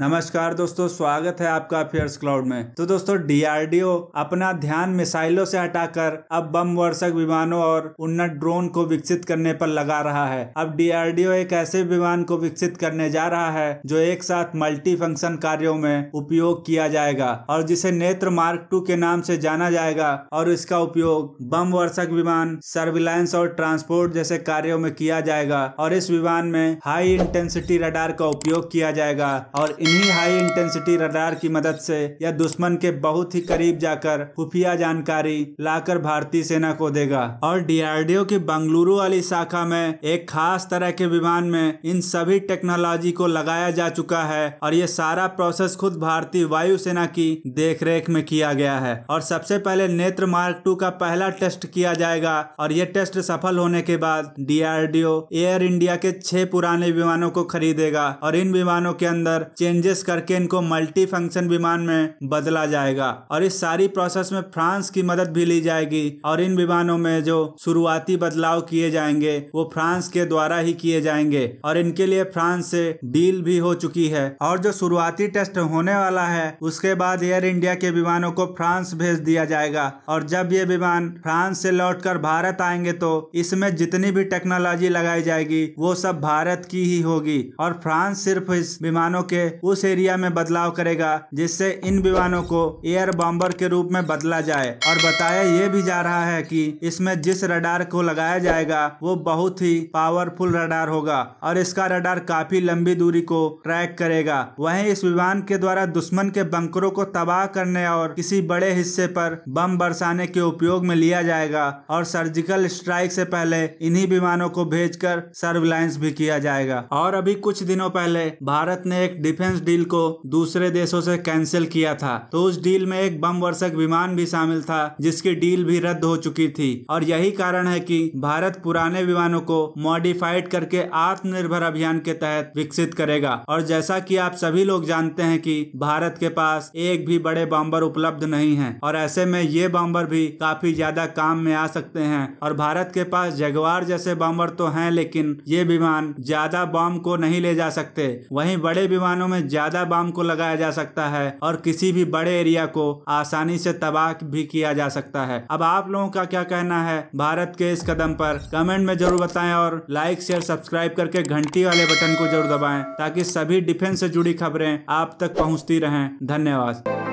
नमस्कार दोस्तों स्वागत है आपका अफेयर्स क्लाउड में तो दोस्तों डीआरडीओ अपना ध्यान मिसाइलों से हटाकर अब बम वर्षक विमानों और उन्नत ड्रोन को विकसित करने पर लगा रहा है अब डीआरडीओ एक ऐसे विमान को विकसित करने जा रहा है जो एक साथ मल्टी फंक्शन कार्यो में उपयोग किया जाएगा और जिसे नेत्र मार्क टू के नाम से जाना जाएगा और इसका उपयोग बम वर्षक विमान सर्विलांस और ट्रांसपोर्ट जैसे कार्यो में किया जाएगा और इस विमान में हाई इंटेंसिटी रडार का उपयोग किया जाएगा और इन्हीं हाई इंटेंसिटी रडार की मदद से यह दुश्मन के बहुत ही करीब जाकर खुफिया जानकारी लाकर भारतीय सेना को देगा और डीआरडीओ की बंगलुरु वाली शाखा में एक खास तरह के विमान में इन सभी टेक्नोलॉजी को लगाया जा चुका है और ये सारा प्रोसेस खुद भारतीय वायुसेना की देखरेख में किया गया है और सबसे पहले नेत्र मार्क टू का पहला टेस्ट किया जाएगा और ये टेस्ट सफल होने के बाद डीआरडीओ एयर इंडिया के छह पुराने विमानों को खरीदेगा और इन विमानों के अंदर चेन चेंजेस करके इनको मल्टी फंक्शन विमान में बदला जाएगा और इस सारी प्रोसेस में फ्रांस की मदद भी ली जाएगी और इन विमानों में जो शुरुआती बदलाव किए जाएंगे वो फ्रांस के द्वारा ही किए जाएंगे और इनके लिए फ्रांस से डील भी हो चुकी है और जो शुरुआती टेस्ट होने वाला है उसके बाद एयर इंडिया के विमानों को फ्रांस भेज दिया जाएगा और जब ये विमान फ्रांस से लौट भारत आएंगे तो इसमें जितनी भी टेक्नोलॉजी लगाई जाएगी वो सब भारत की ही होगी और फ्रांस सिर्फ इस विमानों के उस एरिया में बदलाव करेगा जिससे इन विमानों को एयर बॉम्बर के रूप में बदला जाए और बताया ये भी जा रहा है कि इसमें जिस रडार को लगाया जाएगा वो बहुत ही पावरफुल रडार होगा और इसका रडार काफी लंबी दूरी को ट्रैक करेगा वहीं इस विमान के द्वारा दुश्मन के बंकरों को तबाह करने और किसी बड़े हिस्से पर बम बरसाने के उपयोग में लिया जाएगा और सर्जिकल स्ट्राइक से पहले इन्हीं विमानों को भेजकर सर्विलांस भी किया जाएगा और अभी कुछ दिनों पहले भारत ने एक डिफेंस डिफेंस डील को दूसरे देशों से कैंसिल किया था तो उस डील में एक बम वर्षक विमान भी शामिल था जिसकी डील भी रद्द हो चुकी थी और यही कारण है कि भारत पुराने विमानों को मॉडिफाइड करके आत्मनिर्भर अभियान के तहत विकसित करेगा और जैसा कि आप सभी लोग जानते हैं कि भारत के पास एक भी बड़े बॉम्बर उपलब्ध नहीं है और ऐसे में ये बॉम्बर भी काफी ज्यादा काम में आ सकते हैं और भारत के पास जगवार जैसे बॉम्बर तो हैं लेकिन ये विमान ज्यादा बॉम्ब को नहीं ले जा सकते वहीं बड़े विमानों में ज्यादा बाम को लगाया जा सकता है और किसी भी बड़े एरिया को आसानी से तबाह भी किया जा सकता है अब आप लोगों का क्या कहना है भारत के इस कदम पर कमेंट में जरूर बताएं और लाइक शेयर सब्सक्राइब करके घंटी वाले बटन को जरूर दबाएं ताकि सभी डिफेंस से जुड़ी खबरें आप तक पहुंचती रहें धन्यवाद